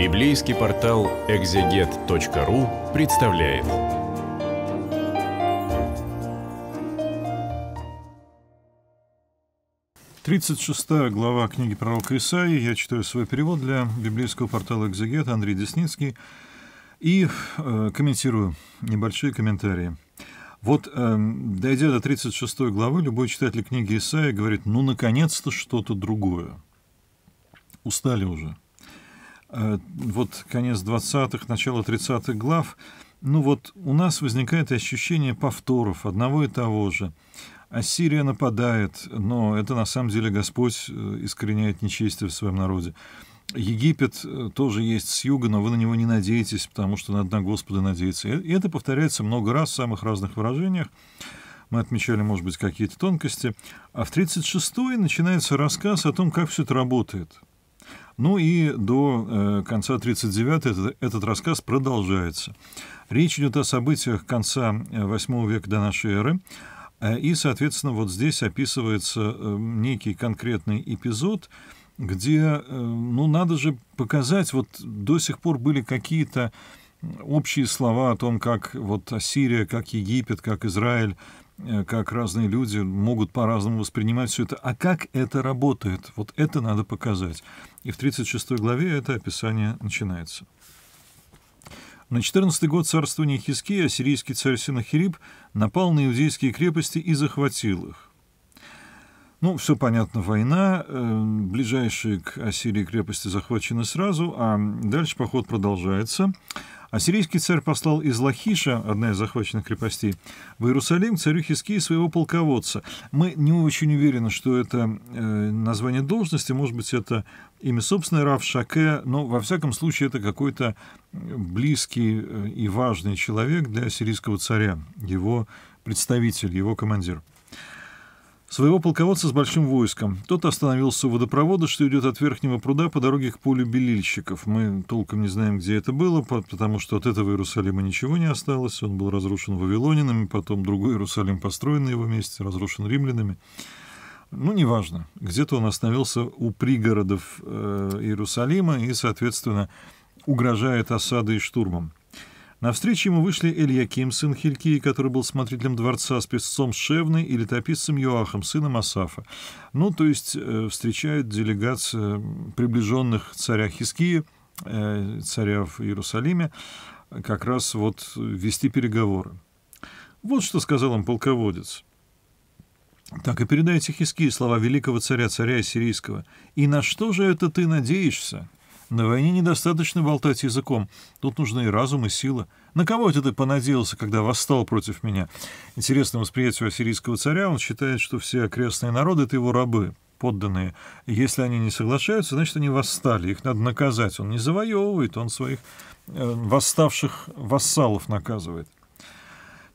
Библейский портал экзегет.ру представляет. Тридцать шестая глава книги пророка Исаии. Я читаю свой перевод для библейского портала «Экзегет» Андрей Десницкий и э, комментирую небольшие комментарии. Вот, э, дойдя до 36 главы, любой читатель книги Исаия говорит, ну, наконец-то что-то другое. Устали уже. Э, вот конец 20-х, начало 30-х глав, ну вот у нас возникает ощущение повторов одного и того же. Ассирия нападает, но это на самом деле Господь э, искореняет нечестие в своем народе. Египет э, тоже есть с юга, но вы на него не надеетесь, потому что надо на Господа надеяться. И это повторяется много раз в самых разных выражениях. Мы отмечали, может быть, какие-то тонкости. А в 36-й начинается рассказ о том, как все это работает – ну и до э, конца 1939 этот рассказ продолжается. Речь идет о событиях конца VIII э, века до нашей эры. Э, и, соответственно, вот здесь описывается некий конкретный эпизод, где, ну, надо же показать, вот до сих пор были какие-то общие слова о том, как вот Ассирия, как Египет, как Израиль Э, как разные люди могут по-разному воспринимать все это. А как это работает? Вот это надо показать. И в 36 главе это описание начинается. На 14 год царствования Хискии ассирийский царь Синахирип напал на иудейские крепости и захватил их. Ну, все понятно, война. Эм, ближайшие к Ассирии крепости захвачены сразу, а дальше поход продолжается. Ассирийский царь послал из Лахиша, одна из захваченных крепостей, в Иерусалим царю Хискии своего полководца. Мы не очень уверены, что это э, название должности, может быть, это имя собственное Рав Шаке, но, во всяком случае, это какой-то э, близкий э, и важный человек для ассирийского царя, его представитель, его командир своего полководца с большим войском. Тот остановился у водопровода, что идет от Верхнего пруда по дороге к полю Белильщиков. Мы толком не знаем, где это было, потому что от этого Иерусалима ничего не осталось. Он был разрушен вавилонинами, потом другой Иерусалим построен на его месте, разрушен римлянами. Ну, неважно. Где-то он остановился у пригородов э, Иерусалима и, соответственно, угрожает осадой и штурмом. На Навстречу ему вышли Ким, сын Хилькии, который был смотрителем дворца, с песцом Шевны и летописцем Йоахом, сыном Асафа. Ну, то есть э, встречают делегация приближенных царя Хискии, э, царя в Иерусалиме, как раз вот вести переговоры. Вот что сказал им полководец. «Так и передайте Хискии слова великого царя, царя Сирийского. И на что же это ты надеешься, на войне недостаточно болтать языком. Тут нужны и разум, и сила. На кого это ты понадеялся, когда восстал против меня? Интересно восприятию ассирийского царя, он считает, что все окрестные народы — это его рабы, подданные. если они не соглашаются, значит, они восстали, их надо наказать. Он не завоевывает, он своих э, восставших вассалов наказывает.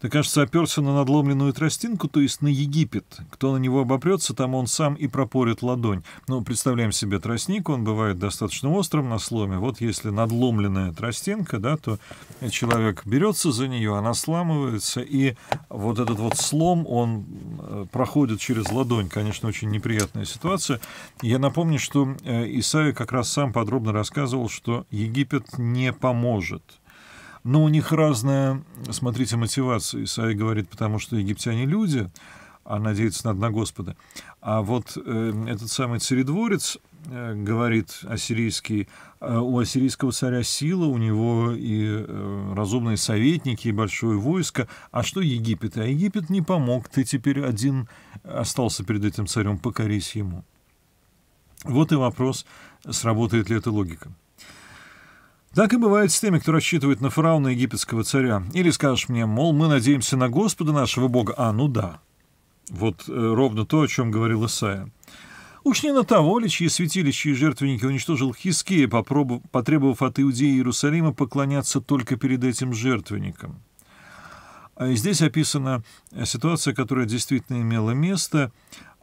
Ты, кажется, оперся на надломленную тростинку, то есть на Египет. Кто на него обопрется, там он сам и пропорит ладонь. Но ну, представляем себе тростник, он бывает достаточно острым на сломе. Вот если надломленная тростинка, да, то человек берется за нее, она сламывается, и вот этот вот слом, он э, проходит через ладонь. Конечно, очень неприятная ситуация. Я напомню, что э, Исаия как раз сам подробно рассказывал, что Египет не поможет но у них разная, смотрите, мотивация. Исаия говорит, потому что египтяне люди, а надеяться на одного Господа. А вот э, этот самый царедворец, э, говорит ассирийский, э, у ассирийского царя сила, у него и э, разумные советники, и большое войско. А что Египет? А Египет не помог, ты теперь один остался перед этим царем, покорись ему. Вот и вопрос, сработает ли эта логика. Так и бывает с теми, кто рассчитывает на фараона египетского царя. Или скажешь мне, мол, мы надеемся на Господа нашего Бога. А, ну да. Вот э, ровно то, о чем говорил Исаия. Уж не на того ли, чьи святилища и жертвенники уничтожил Хиския, потребовав от Иудеи и Иерусалима поклоняться только перед этим жертвенником. А здесь описана ситуация, которая действительно имела место.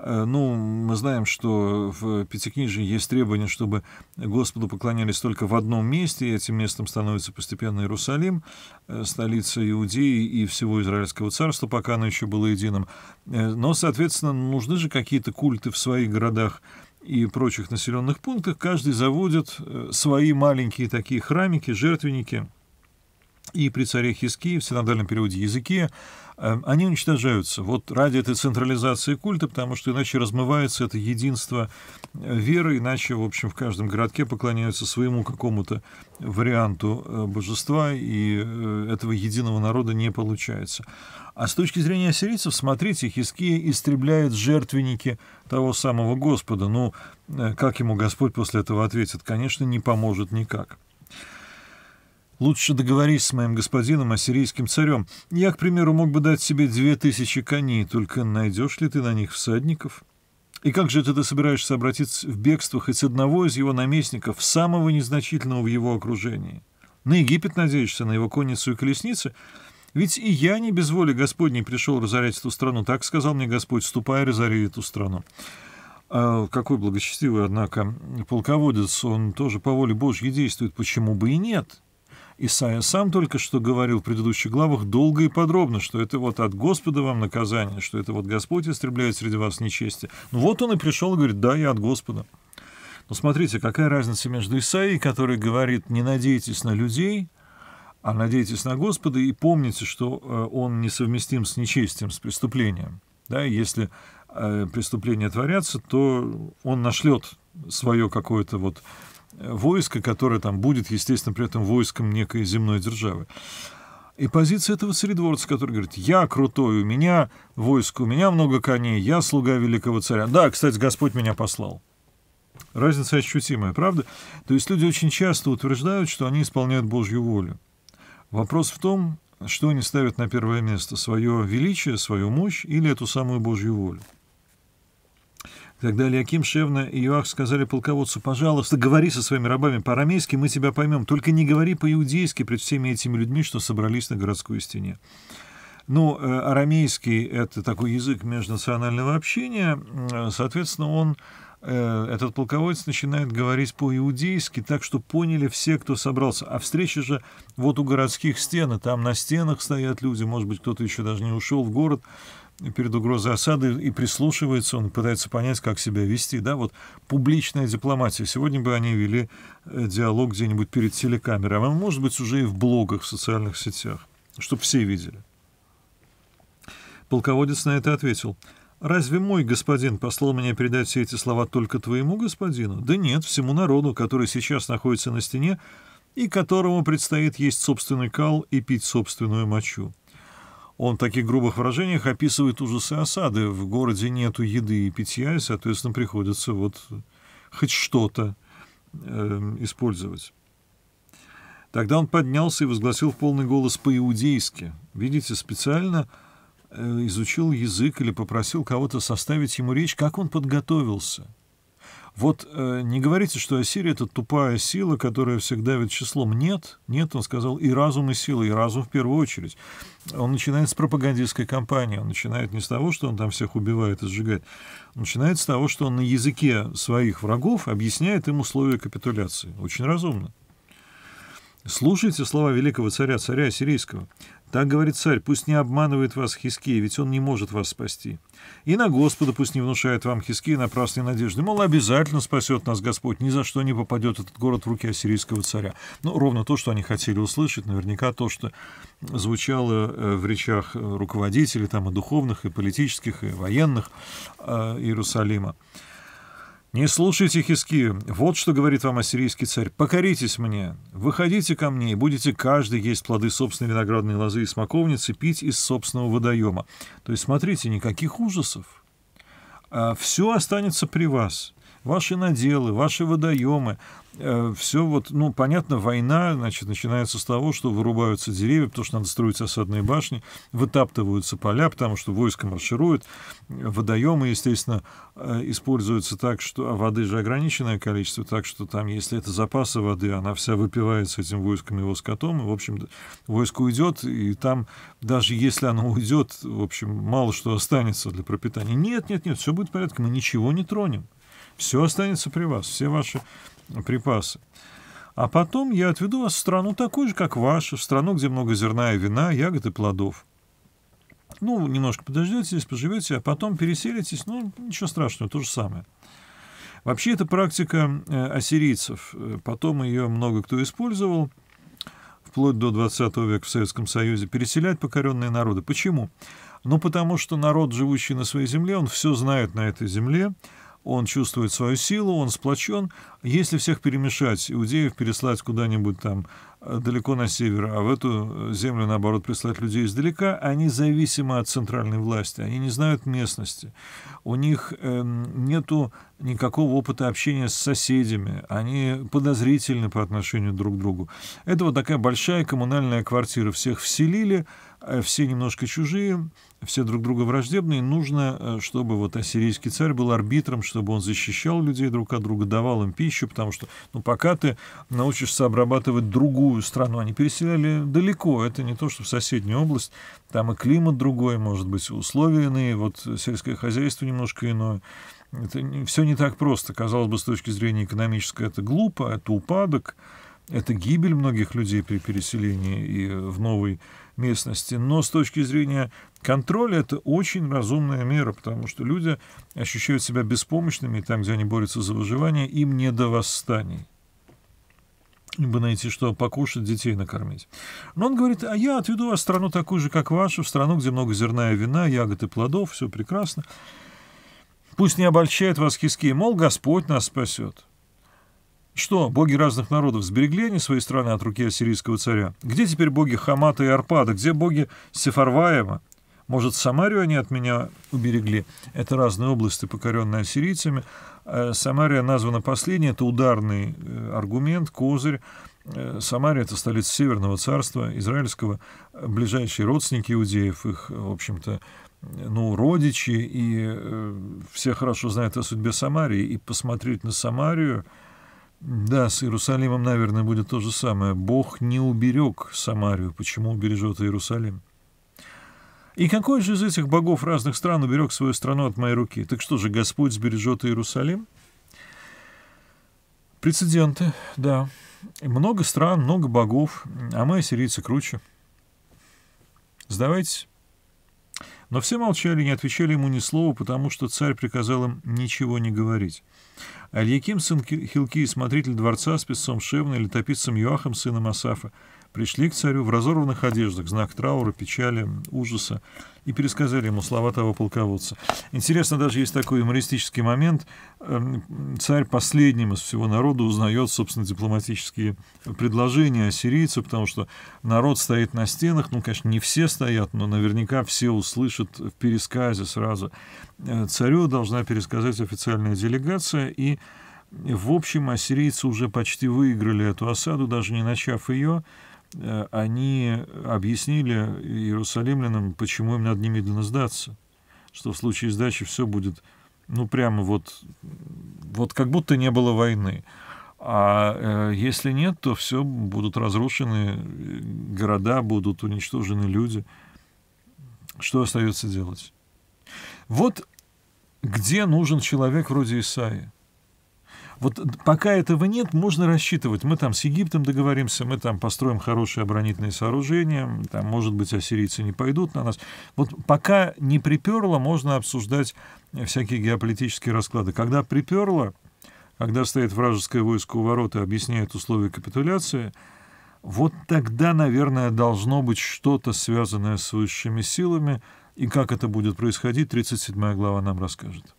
Э, ну, мы знаем, что в Пятикнижии есть требование, чтобы Господу поклонялись только в одном месте, и этим местом становится постепенно Иерусалим, э, столица Иудеи и всего Израильского царства, пока оно еще было единым. Э, но, соответственно, нужны же какие-то культы в своих городах и прочих населенных пунктах. Каждый заводит свои маленькие такие храмики, жертвенники. И при царе Хискии в синодальном периоде языке Эм, они уничтожаются. Вот ради этой централизации культа, потому что иначе размывается это единство э, веры, иначе, в общем, в каждом городке поклоняются своему какому-то варианту э, божества, и э, этого единого народа не получается. А с точки зрения ассирийцев, смотрите, Хиския истребляет жертвенники того самого Господа. Ну, как ему Господь после этого ответит? Конечно, не поможет никак. Лучше договорись с моим господином, ассирийским царем. Я, к примеру, мог бы дать себе две тысячи коней, только найдешь ли ты на них всадников? И как же это ты собираешься обратиться в бегство хоть одного из его наместников, самого незначительного в его окружении? На Египет надеешься, на его конницу и колесницы? Ведь и я не без воли Господней пришел разорять эту страну. Так сказал мне Господь, ступай, разори эту страну. А какой благочестивый, однако, полководец, он тоже по воле Божьей действует. Почему бы и нет? Исаия сам только что говорил в предыдущих главах долго и подробно, что это вот от Господа вам наказание, что это вот Господь истребляет среди вас нечестие. Ну вот он и пришел и говорит, да, я от Господа. Но смотрите, какая разница между Исаией, который говорит, не надейтесь на людей, а надейтесь на Господа и помните, что э, он несовместим с нечестием, с преступлением. Да, если э, преступления творятся, то он нашлет свое какое-то вот войско, которое там будет, естественно, при этом войском некой земной державы. И позиция этого царедворца, который говорит, я крутой, у меня войско, у меня много коней, я слуга великого царя. Да, кстати, Господь меня послал. Разница ощутимая, правда? То есть люди очень часто утверждают, что они исполняют Божью волю. Вопрос в том, что они ставят на первое место, свое величие, свою мощь или эту самую Божью волю. Тогда Лиаким, Шевна и Юах сказали полководцу, «Пожалуйста, говори со своими рабами по-арамейски, мы тебя поймем. Только не говори по-иудейски пред всеми этими людьми, что собрались на городской стене». Ну, э, арамейский — это такой язык межнационального общения, соответственно, он э, этот полководец начинает говорить по-иудейски, так что поняли все, кто собрался. А встреча же вот у городских стен, и там на стенах стоят люди, может быть, кто-то еще даже не ушел в город, перед угрозой осады и прислушивается, он пытается понять, как себя вести. Да, вот публичная дипломатия. Сегодня бы они вели э, диалог где-нибудь перед телекамерой, а может быть уже и в блогах, в социальных сетях, чтобы все видели. Полководец на это ответил. «Разве мой господин послал меня передать все эти слова только твоему господину? Да нет, всему народу, который сейчас находится на стене и которому предстоит есть собственный кал и пить собственную мочу». Он в таких грубых выражениях описывает ужасы осады. В городе нету еды и питья, и, соответственно, приходится вот хоть что-то э, использовать. Тогда он поднялся и возгласил в полный голос по-иудейски. Видите, специально э, изучил язык или попросил кого-то составить ему речь, как он подготовился – вот э, не говорите, что Ассирия — это тупая сила, которая всегда ведь числом. Нет, нет, он сказал, и разум, и сила, и разум в первую очередь. Он начинает с пропагандистской кампании, он начинает не с того, что он там всех убивает и сжигает, он начинает с того, что он на языке своих врагов объясняет им условия капитуляции. Очень разумно. Слушайте слова великого царя, царя ассирийского. Так говорит царь, пусть не обманывает вас Хиския, ведь он не может вас спасти. И на Господа пусть не внушает вам Хиския напрасной надежды. Мол, обязательно спасет нас Господь, ни за что не попадет этот город в руки ассирийского царя. Ну, ровно то, что они хотели услышать, наверняка то, что звучало э, в речах э, руководителей, там и духовных, и политических, и военных э, Иерусалима. «Не слушайте Хискию. Вот что говорит вам ассирийский царь. Покоритесь мне. Выходите ко мне, и будете каждый есть плоды собственной виноградной лозы и смоковницы, пить из собственного водоема». То есть, смотрите, никаких ужасов. А Все останется при вас. Ваши наделы, ваши водоемы, э, все вот, ну, понятно, война, значит, начинается с того, что вырубаются деревья, потому что надо строить осадные башни, вытаптываются поля, потому что войско марширует, водоемы, естественно, э, используются так, что, а воды же ограниченное количество, так что там, если это запасы воды, она вся выпивается этим войском, его скотом, и, в общем, войско уйдет, и там, даже если оно уйдет, в общем, мало что останется для пропитания. Нет, нет, нет, все будет в порядке, мы ничего не тронем. Все останется при вас, все ваши припасы. А потом я отведу вас в страну такую же, как ваша, в страну, где много зерна и вина, ягод и плодов. Ну, немножко подождете здесь, поживете, а потом переселитесь. Ну, ничего страшного, то же самое. Вообще, это практика э, ассирийцев. Э, потом ее много кто использовал, вплоть до 20 века в Советском Союзе, переселять покоренные народы. Почему? Ну, потому что народ, живущий на своей земле, он все знает на этой земле, он чувствует свою силу, он сплочен. Если всех перемешать, иудеев переслать куда-нибудь там э, далеко на север, а в эту э, землю, наоборот, прислать людей издалека, они зависимы от центральной власти, они не знают местности. У них э, нету никакого опыта общения с соседями, они подозрительны по отношению друг к другу. Это вот такая большая коммунальная квартира, всех вселили, э, все немножко чужие, все друг друга враждебные. Нужно, э, чтобы вот ассирийский царь был арбитром, чтобы он защищал людей друг от друга, давал им пищу, потому что ну, пока ты научишься обрабатывать другую страну, они переселяли далеко, это не то, что в соседнюю область, там и климат другой, может быть, условия иные, вот сельское хозяйство немножко иное. Это не, все не так просто. Казалось бы, с точки зрения экономической это глупо, это упадок, это гибель многих людей при переселении и э, в новой местности. Но с точки зрения контроля это очень разумная мера, потому что люди ощущают себя беспомощными, там, где они борются за выживание, им не до восстаний. Им бы найти что покушать, детей накормить. Но он говорит, а я отведу вас в страну такую же, как вашу, в страну, где много зерна и вина, ягод и плодов, все прекрасно. Пусть не обольщает вас киски, мол, Господь нас спасет. Что, боги разных народов сберегли они свои страны от руки ассирийского царя? Где теперь боги Хамата и Арпада? Где боги Сефарваева? Может, Самарию они от меня уберегли? Это разные области, покоренные ассирийцами. Э, Самария названа последней, это ударный э, аргумент, козырь. Э, Самария — это столица Северного царства, Израильского, ближайшие родственники иудеев, их, в общем-то, ну, родичи, и э, все хорошо знают о судьбе Самарии, и посмотреть на Самарию, да, с Иерусалимом, наверное, будет то же самое. Бог не уберег Самарию, почему убережет Иерусалим? И какой же из этих богов разных стран уберег свою страну от моей руки? Так что же, Господь сбережет Иерусалим? Прецеденты, да. Много стран, много богов, а мы, сирийцы, круче. Сдавайтесь. Но все молчали, не отвечали ему ни слова, потому что царь приказал им ничего не говорить. Альяким, сын Хилки смотритель дворца с писцом Шевна и летописцем Юахом, сыном Асафа, пришли к царю в разорванных одеждах, знак траура, печали, ужаса, и пересказали ему слова того полководца. Интересно, даже есть такой юмористический момент. Эм, царь последним из всего народа узнает, собственно, дипломатические предложения сирийцев, потому что народ стоит на стенах, ну, конечно, не все стоят, но наверняка все услышат в пересказе сразу. Э, царю должна пересказать официальная делегация, и в общем, ассирийцы уже почти выиграли эту осаду, даже не начав ее. Э, они объяснили иерусалимлянам, почему им надо немедленно сдаться, что в случае сдачи все будет, ну, прямо вот, вот как будто не было войны. А э, если нет, то все будут разрушены, э, города будут уничтожены, люди. Что остается делать? Вот где нужен человек вроде Исаия. Вот пока этого нет, можно рассчитывать. Мы там с Египтом договоримся, мы там построим хорошие оборонительные сооружения, там, может быть, ассирийцы не пойдут на нас. Вот пока не приперло, можно обсуждать всякие геополитические расклады. Когда приперло, когда стоит вражеское войско у ворот и объясняет условия капитуляции, вот тогда, наверное, должно быть что-то связанное с высшими силами, и как это будет происходить, 37 глава нам расскажет.